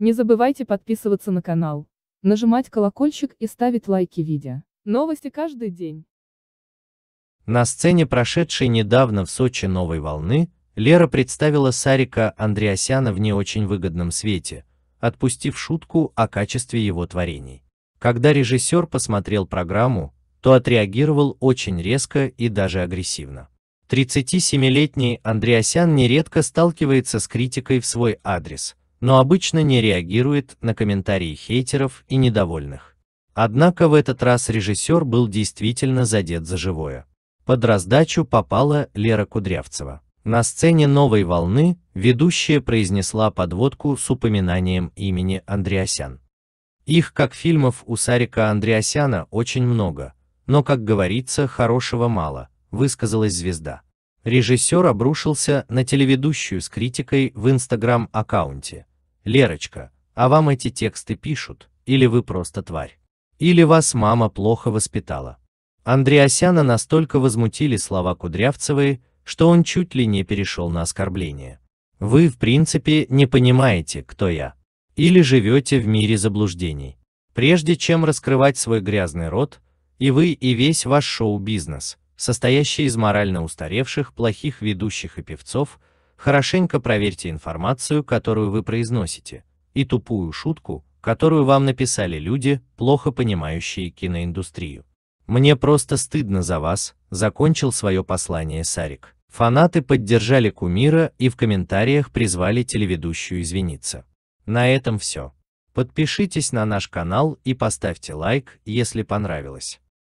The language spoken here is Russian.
Не забывайте подписываться на канал, нажимать колокольчик и ставить лайки видео. Новости каждый день. На сцене, прошедшей недавно в Сочи новой волны, Лера представила Сарика Андреасяна в не очень выгодном свете, отпустив шутку о качестве его творений. Когда режиссер посмотрел программу, то отреагировал очень резко и даже агрессивно. 37-летний Андреасян нередко сталкивается с критикой в свой адрес, но обычно не реагирует на комментарии хейтеров и недовольных. Однако в этот раз режиссер был действительно задет за живое. Под раздачу попала Лера Кудрявцева. На сцене «Новой волны» ведущая произнесла подводку с упоминанием имени Андреасян. Их, как фильмов у Сарика Андреасяна, очень много, но, как говорится, хорошего мало, высказалась звезда. Режиссер обрушился на телеведущую с критикой в инстаграм-аккаунте. Лерочка, а вам эти тексты пишут, или вы просто тварь. Или вас мама плохо воспитала. Андреасяна настолько возмутили слова Кудрявцевой, что он чуть ли не перешел на оскорбление. Вы, в принципе, не понимаете, кто я. Или живете в мире заблуждений. Прежде чем раскрывать свой грязный рот, и вы, и весь ваш шоу-бизнес, состоящий из морально устаревших, плохих ведущих и певцов, Хорошенько проверьте информацию, которую вы произносите, и тупую шутку, которую вам написали люди, плохо понимающие киноиндустрию. Мне просто стыдно за вас, закончил свое послание Сарик. Фанаты поддержали кумира и в комментариях призвали телеведущую извиниться. На этом все. Подпишитесь на наш канал и поставьте лайк, если понравилось.